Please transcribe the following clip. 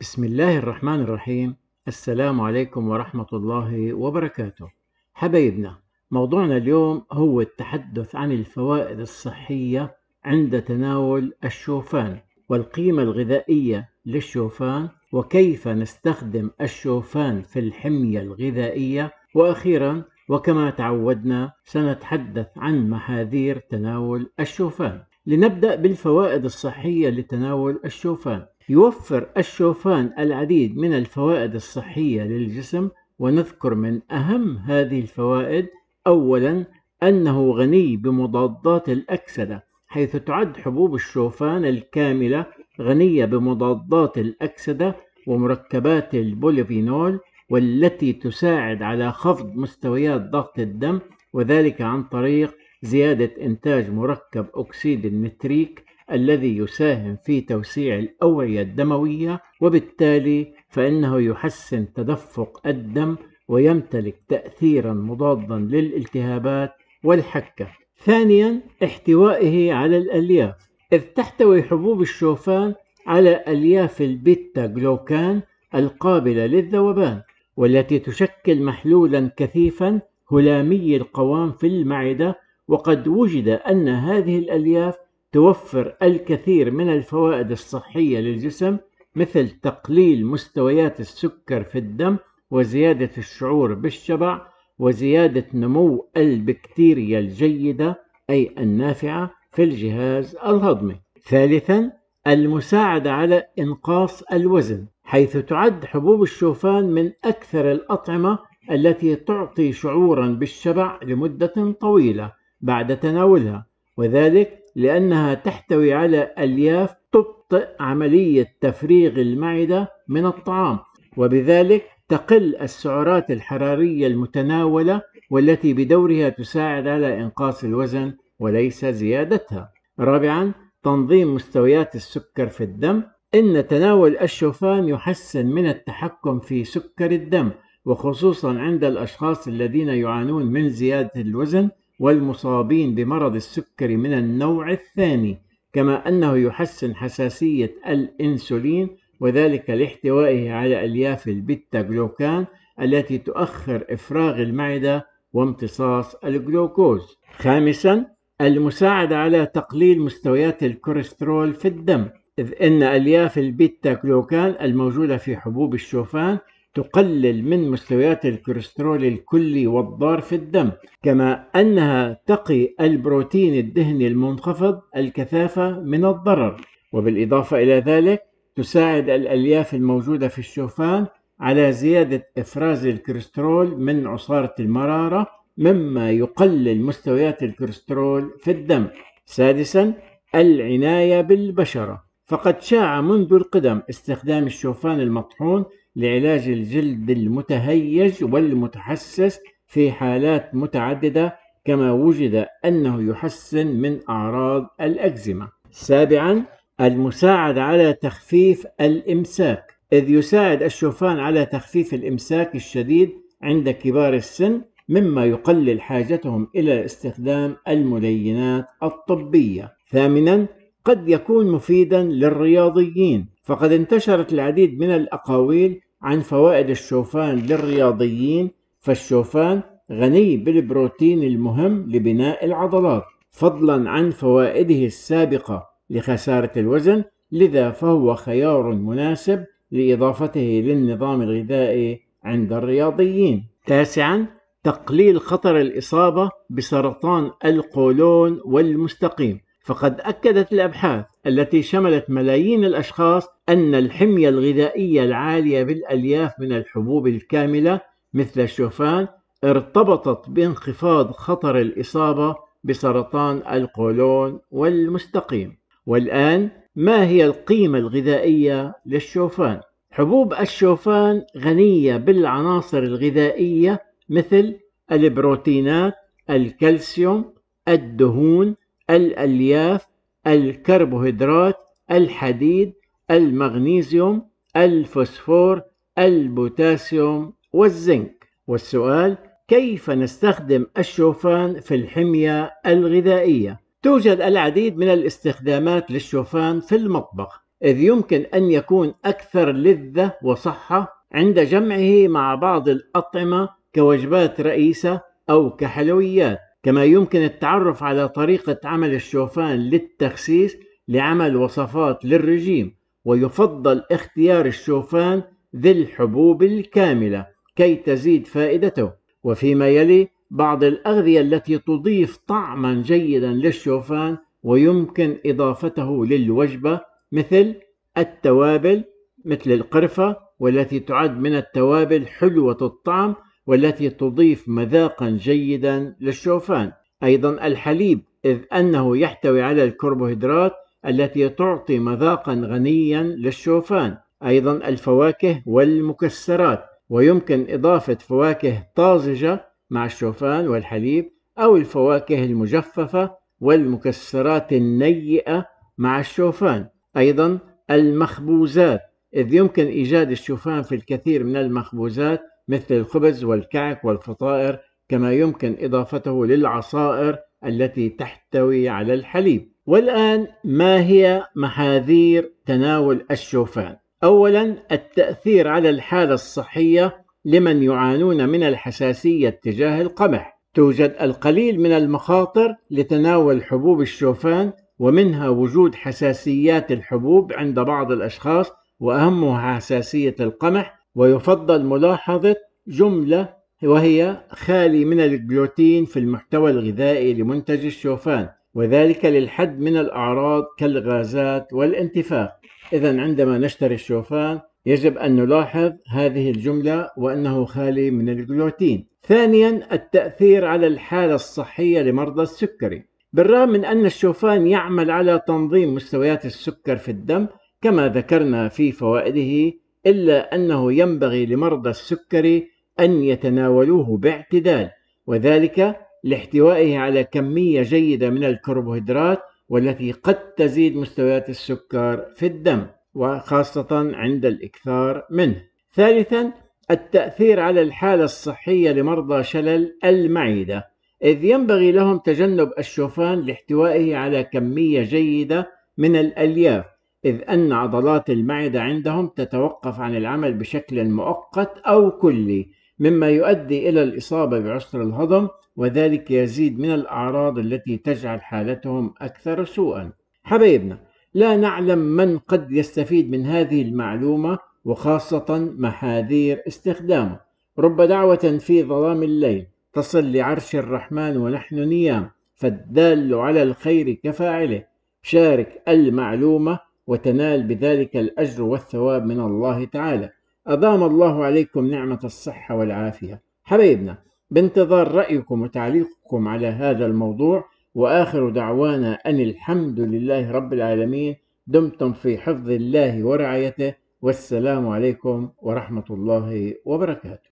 بسم الله الرحمن الرحيم السلام عليكم ورحمة الله وبركاته حبايبنا موضوعنا اليوم هو التحدث عن الفوائد الصحية عند تناول الشوفان والقيمة الغذائية للشوفان وكيف نستخدم الشوفان في الحمية الغذائية وأخيرا وكما تعودنا سنتحدث عن محاذير تناول الشوفان لنبدأ بالفوائد الصحية لتناول الشوفان يوفر الشوفان العديد من الفوائد الصحية للجسم ونذكر من أهم هذه الفوائد أولا أنه غني بمضادات الأكسدة حيث تعد حبوب الشوفان الكاملة غنية بمضادات الأكسدة ومركبات البوليفينول والتي تساعد على خفض مستويات ضغط الدم وذلك عن طريق زيادة إنتاج مركب أكسيد النتريك الذي يساهم في توسيع الأوعية الدموية وبالتالي فإنه يحسن تدفق الدم ويمتلك تأثيرا مضادا للالتهابات والحكة. ثانيا احتوائه على الألياف إذ تحتوي حبوب الشوفان على ألياف البيتا جلوكان القابلة للذوبان والتي تشكل محلولا كثيفا هلامي القوام في المعدة وقد وجد أن هذه الألياف توفر الكثير من الفوائد الصحية للجسم مثل تقليل مستويات السكر في الدم وزيادة الشعور بالشبع وزيادة نمو البكتيريا الجيدة أي النافعة في الجهاز الهضمي. ثالثا المساعدة على إنقاص الوزن حيث تعد حبوب الشوفان من أكثر الأطعمة التي تعطي شعورا بالشبع لمدة طويلة بعد تناولها وذلك لأنها تحتوي على ألياف تبطئ عملية تفريغ المعدة من الطعام وبذلك تقل السعرات الحرارية المتناولة والتي بدورها تساعد على إنقاص الوزن وليس زيادتها. رابعا تنظيم مستويات السكر في الدم إن تناول الشوفان يحسن من التحكم في سكر الدم وخصوصا عند الأشخاص الذين يعانون من زيادة الوزن والمصابين بمرض السكري من النوع الثاني كما أنه يحسن حساسية الإنسولين وذلك لاحتوائه على ألياف البيتا جلوكان التي تؤخر إفراغ المعدة وامتصاص الجلوكوز. خامسا المساعدة على تقليل مستويات الكوليسترول في الدم إذ أن ألياف البيتا جلوكان الموجودة في حبوب الشوفان تقلل من مستويات الكوليسترول الكلي والضار في الدم كما أنها تقي البروتين الدهني المنخفض الكثافة من الضرر وبالإضافة إلى ذلك تساعد الألياف الموجودة في الشوفان على زيادة إفراز الكوليسترول من عصارة المرارة مما يقلل مستويات الكوليسترول في الدم سادسا العناية بالبشرة فقد شاع منذ القدم استخدام الشوفان المطحون لعلاج الجلد المتهيج والمتحسس في حالات متعددة كما وجد أنه يحسن من أعراض الأكزيما. سابعاً المساعدة على تخفيف الإمساك، إذ يساعد الشوفان على تخفيف الإمساك الشديد عند كبار السن، مما يقلل حاجتهم إلى استخدام الملينات الطبية. ثامناً قد يكون مفيدا للرياضيين فقد انتشرت العديد من الأقاويل عن فوائد الشوفان للرياضيين فالشوفان غني بالبروتين المهم لبناء العضلات فضلا عن فوائده السابقة لخسارة الوزن لذا فهو خيار مناسب لإضافته للنظام الغذائي عند الرياضيين تاسعا تقليل خطر الإصابة بسرطان القولون والمستقيم فقد أكدت الأبحاث التي شملت ملايين الأشخاص أن الحمية الغذائية العالية بالألياف من الحبوب الكاملة مثل الشوفان ارتبطت بانخفاض خطر الإصابة بسرطان القولون والمستقيم والآن ما هي القيمة الغذائية للشوفان؟ حبوب الشوفان غنية بالعناصر الغذائية مثل البروتينات، الكالسيوم، الدهون، الألياف الكربوهيدرات الحديد المغنيسيوم الفوسفور البوتاسيوم والزنك والسؤال كيف نستخدم الشوفان في الحمية الغذائية؟ توجد العديد من الاستخدامات للشوفان في المطبخ إذ يمكن أن يكون أكثر لذة وصحة عند جمعه مع بعض الأطعمة كوجبات رئيسة أو كحلويات كما يمكن التعرف على طريقة عمل الشوفان للتخسيس لعمل وصفات للرجيم ويفضل اختيار الشوفان ذي الحبوب الكاملة كي تزيد فائدته وفيما يلي بعض الأغذية التي تضيف طعما جيدا للشوفان ويمكن إضافته للوجبة مثل التوابل مثل القرفة والتي تعد من التوابل حلوة الطعم والتي تضيف مذاقا جيدا للشوفان أيضا الحليب إذ أنه يحتوي على الكربوهيدرات التي تعطي مذاقا غنيا للشوفان أيضا الفواكه والمكسرات ويمكن إضافة فواكه طازجة مع الشوفان والحليب أو الفواكه المجففة والمكسرات النيئة مع الشوفان أيضا المخبوزات إذ يمكن إيجاد الشوفان في الكثير من المخبوزات مثل الخبز والكعك والفطائر كما يمكن إضافته للعصائر التي تحتوي على الحليب والآن ما هي محاذير تناول الشوفان؟ أولا التأثير على الحالة الصحية لمن يعانون من الحساسية تجاه القمح توجد القليل من المخاطر لتناول حبوب الشوفان ومنها وجود حساسيات الحبوب عند بعض الأشخاص وأهمها حساسية القمح ويفضل ملاحظة جملة وهي خالي من الجلوتين في المحتوى الغذائي لمنتج الشوفان وذلك للحد من الأعراض كالغازات والانتفاخ إذا عندما نشتري الشوفان يجب أن نلاحظ هذه الجملة وأنه خالي من الجلوتين ثانيا التأثير على الحالة الصحية لمرضى السكري بالرغم من أن الشوفان يعمل على تنظيم مستويات السكر في الدم كما ذكرنا في فوائده إلا أنه ينبغي لمرضى السكري أن يتناولوه باعتدال وذلك لاحتوائه على كمية جيدة من الكربوهيدرات والتي قد تزيد مستويات السكر في الدم وخاصة عند الإكثار منه. ثالثا التأثير على الحالة الصحية لمرضى شلل المعدة إذ ينبغي لهم تجنب الشوفان لاحتوائه على كمية جيدة من الألياف إذ أن عضلات المعدة عندهم تتوقف عن العمل بشكل مؤقت أو كلي مما يؤدي إلى الإصابة بعسر الهضم وذلك يزيد من الأعراض التي تجعل حالتهم أكثر سوءا حبايبنا لا نعلم من قد يستفيد من هذه المعلومة وخاصة محاذير استخدامه رب دعوة في ظلام الليل تصل لعرش الرحمن ونحن نيام فالدال على الخير كفاعله شارك المعلومة وتنال بذلك الأجر والثواب من الله تعالى أدام الله عليكم نعمة الصحة والعافية حبايبنا بانتظار رأيكم وتعليقكم على هذا الموضوع وآخر دعوانا أن الحمد لله رب العالمين دمتم في حفظ الله ورعايته والسلام عليكم ورحمة الله وبركاته